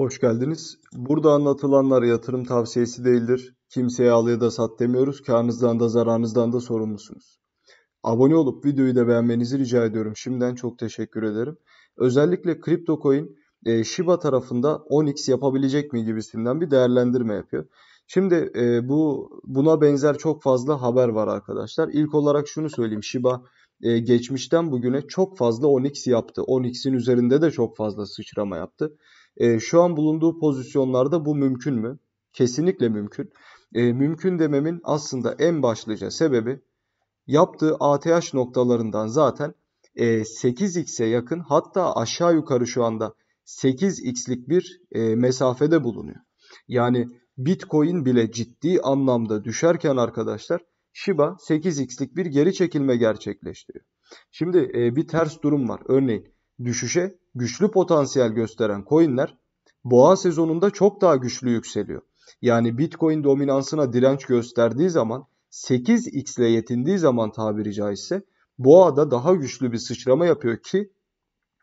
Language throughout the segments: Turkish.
Hoş geldiniz. Burada anlatılanlar yatırım tavsiyesi değildir. Kimseye al ya da sat demiyoruz. Karnınızdan da zararınızdan da sorumlusunuz. Abone olup videoyu da beğenmenizi rica ediyorum. Şimdiden çok teşekkür ederim. Özellikle kripto coin e, Shiba tarafında 10x yapabilecek mi gibisinden bir değerlendirme yapıyor. Şimdi e, bu buna benzer çok fazla haber var arkadaşlar. İlk olarak şunu söyleyeyim. Shiba e, geçmişten bugüne çok fazla 10x yaptı. 10x'in üzerinde de çok fazla sıçrama yaptı. E, şu an bulunduğu pozisyonlarda bu mümkün mü? Kesinlikle mümkün. E, mümkün dememin aslında en başlıca sebebi yaptığı ATH noktalarından zaten e, 8x'e yakın hatta aşağı yukarı şu anda 8x'lik bir e, mesafede bulunuyor. Yani Bitcoin bile ciddi anlamda düşerken arkadaşlar Shiba 8x'lik bir geri çekilme gerçekleştiriyor. Şimdi e, bir ters durum var. Örneğin düşüşe güçlü potansiyel gösteren coinler boğa sezonunda çok daha güçlü yükseliyor. Yani Bitcoin dominansına direnç gösterdiği zaman 8x ile yetindiği zaman tabiri caizse da daha güçlü bir sıçrama yapıyor ki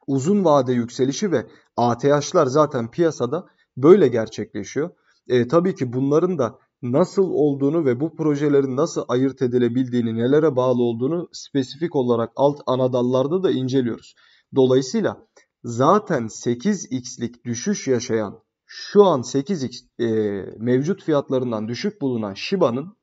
uzun vade yükselişi ve ATH'lar zaten piyasada böyle gerçekleşiyor. E, tabii ki bunların da nasıl olduğunu ve bu projelerin nasıl ayırt edilebildiğini, nelere bağlı olduğunu spesifik olarak alt ana dallarda da inceliyoruz. Dolayısıyla zaten 8x'lik düşüş yaşayan şu an 8x e, mevcut fiyatlarından düşük bulunan Shiba'nın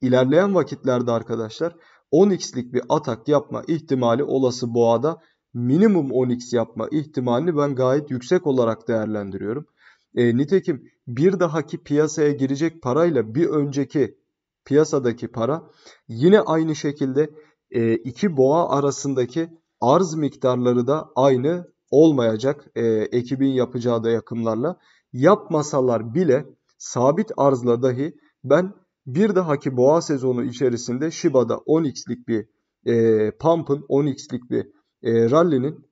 ilerleyen vakitlerde arkadaşlar 10x'lik bir atak yapma ihtimali olası boğada minimum 10x yapma ihtimalini ben gayet yüksek olarak değerlendiriyorum. E, nitekim bir dahaki piyasaya girecek parayla bir önceki piyasadaki para yine aynı şekilde e, iki boğa arasındaki arz miktarları da aynı olmayacak e, ekibin yapacağı da yakımlarla. Yapmasalar bile sabit arzla dahi ben bir dahaki boğa sezonu içerisinde Shiba'da 10x'lik bir e, pump'ın 10x'lik bir e, rallinin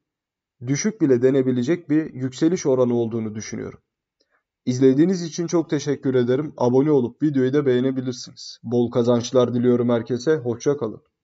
düşük bile denebilecek bir yükseliş oranı olduğunu düşünüyorum. İzlediğiniz için çok teşekkür ederim. Abone olup videoyu da beğenebilirsiniz. Bol kazançlar diliyorum herkese. hoşçakalın.